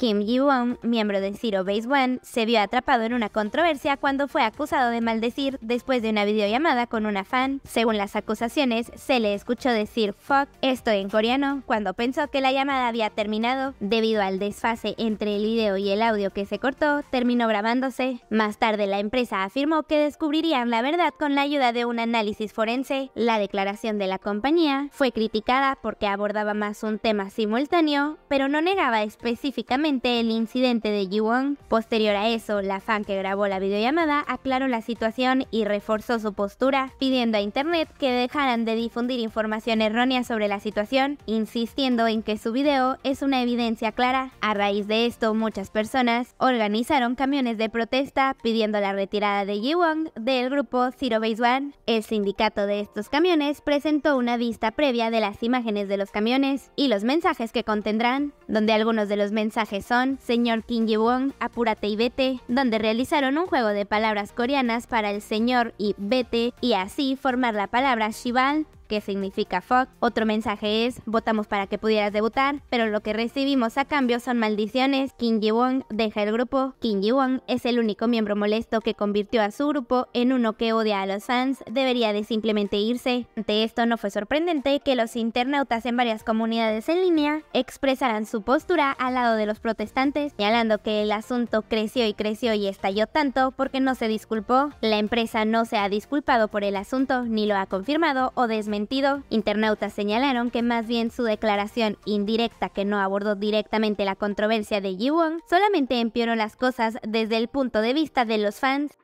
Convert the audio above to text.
Kim Ji-won, miembro de Zero Base One, se vio atrapado en una controversia cuando fue acusado de maldecir después de una videollamada con una fan. Según las acusaciones, se le escuchó decir fuck, esto en coreano, cuando pensó que la llamada había terminado. Debido al desfase entre el video y el audio que se cortó, terminó grabándose. Más tarde, la empresa afirmó que descubrirían la verdad con la ayuda de un análisis forense. La declaración de la compañía fue criticada porque abordaba más un tema simultáneo, pero no negaba específicamente el incidente de Jiwon. Posterior a eso, la fan que grabó la videollamada aclaró la situación y reforzó su postura, pidiendo a Internet que dejaran de difundir información errónea sobre la situación, insistiendo en que su video es una evidencia clara. A raíz de esto, muchas personas organizaron camiones de protesta pidiendo la retirada de Jiwon del grupo Zero Base One. El sindicato de estos camiones presentó una vista previa de las imágenes de los camiones y los mensajes que contendrán, donde algunos de los mensajes son, Señor Kim Ji-won, Apúrate y Vete, donde realizaron un juego de palabras coreanas para el Señor y Vete y así formar la palabra shival que significa fuck. Otro mensaje es, votamos para que pudieras debutar, pero lo que recibimos a cambio son maldiciones. Kim Ji Won deja el grupo. Kim Ji es el único miembro molesto que convirtió a su grupo en uno que odia a los fans, debería de simplemente irse. Ante esto no fue sorprendente que los internautas en varias comunidades en línea expresaran su postura al lado de los protestantes, señalando que el asunto creció y creció y estalló tanto porque no se disculpó. La empresa no se ha disculpado por el asunto, ni lo ha confirmado o desmentido Internautas señalaron que más bien su declaración indirecta que no abordó directamente la controversia de Jiwon solamente empeoró las cosas desde el punto de vista de los fans.